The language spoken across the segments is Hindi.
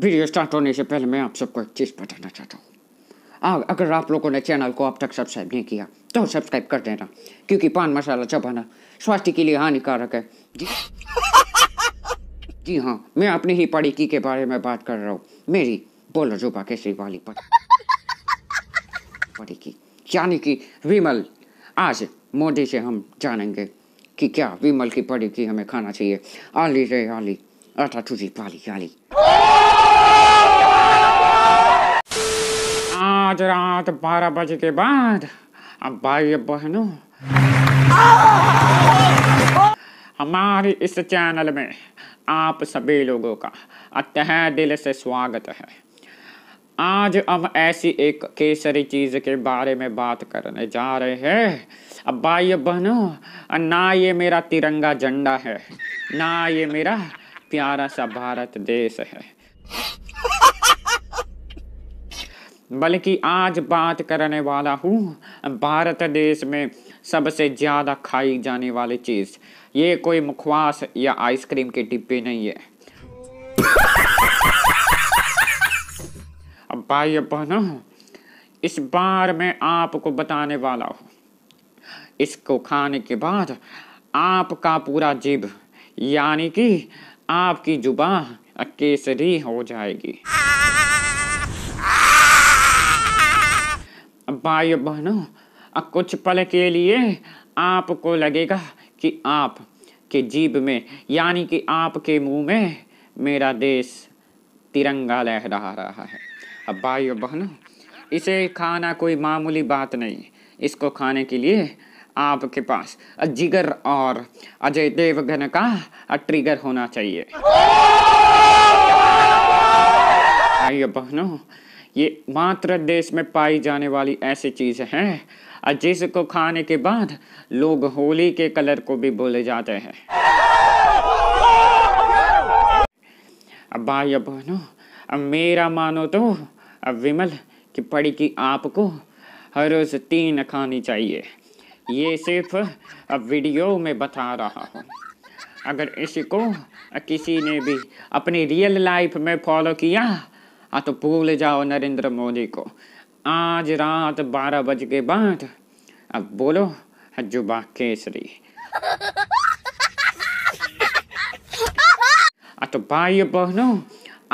वीडियो स्टार्ट होने से पहले मैं आप सबको एक चीज़ बताना चाहता हूँ अगर आप लोगों ने चैनल को अब तक सब्सक्राइब नहीं किया तो सब्सक्राइब कर देना क्योंकि पान मसाला चबाना स्वास्थ्य के लिए हानिकारक है जी हाँ। जी हाँ मैं अपनी ही पड़ीकी के बारे में बात कर रहा हूँ मेरी बोलो जुबा केसरी वाली पड़ीकी यानी कि विमल आज मोदी से हम जानेंगे कि क्या विमल की पड़ीकी हमें खाना चाहिए आली रे आली आटा तुझी पाली आली आज रात तो बारह बजे के बाद अब भाई बहनों हमारे इस चैनल में आप सभी लोगों का अतः दिल से स्वागत है आज हम ऐसी एक केसरी चीज़ के बारे में बात करने जा रहे हैं अब भाई बहनों ना ये मेरा तिरंगा झंडा है ना ये मेरा प्यारा सा भारत देश है बल्कि आज बात करने वाला हूँ भारत देश में सबसे ज़्यादा खाई जाने वाली चीज़ ये कोई मुखवास या आइसक्रीम के डिब्बे नहीं है अब भाई बहनों इस बार मैं आपको बताने वाला हूँ इसको खाने के बाद आपका पूरा जीव यानी कि आपकी जुबा केसरी हो जाएगी भाई बहनों कुछ पल के लिए आपको लगेगा कि आप के जीव में यानी कि आपके मुंह में मेरा देश तिरंगा लहरा रहा है अब भाई बहनों इसे खाना कोई मामूली बात नहीं इसको खाने के लिए आपके पास जिगर और अजय देवगन का ट्रिगर होना चाहिए भाई बहनों ये मात्र देश में पाई जाने वाली ऐसी चीज़ है जिसको खाने के बाद लोग होली के कलर को भी भूल जाते हैं भाई बहनों अब मेरा मानो तो अब विमल की पड़ी की आपको हर रोज तीन खानी चाहिए ये सिर्फ अब वीडियो में बता रहा हूँ अगर इसी को किसी ने भी अपनी रियल लाइफ में फॉलो किया आ तो भूल जाओ नरेंद्र मोदी को आज रात बारह बज के बाद अब बोलो हजुबा केसरी तो भाई बहनों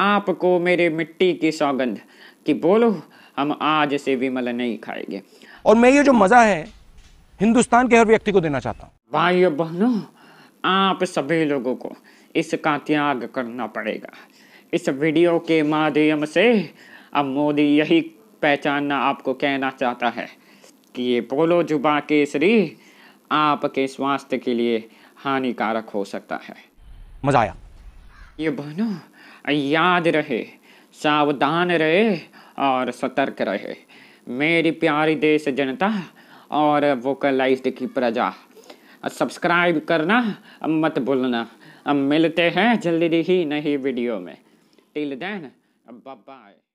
आपको मेरे मिट्टी की सौगंध कि बोलो हम आज से विमल नहीं खाएंगे और मैं ये जो मज़ा है हिंदुस्तान के हर व्यक्ति को देना चाहता हूँ भाई बहनों आप सभी लोगों को इसका त्याग करना पड़ेगा इस वीडियो के माध्यम से अब मोदी यही पहचानना आपको कहना चाहता है कि ये पोलो जुबा केसरी आपके स्वास्थ्य के लिए हानिकारक हो सकता है मजा आया ये बहनों याद रहे सावधान रहे और सतर्क रहे मेरी प्यारी देश जनता और वोकलाइज्ड की प्रजा सब्सक्राइब करना मत भूलना अब मिलते हैं जल्दी ही नई वीडियो में Elederne. Bye nou, bye.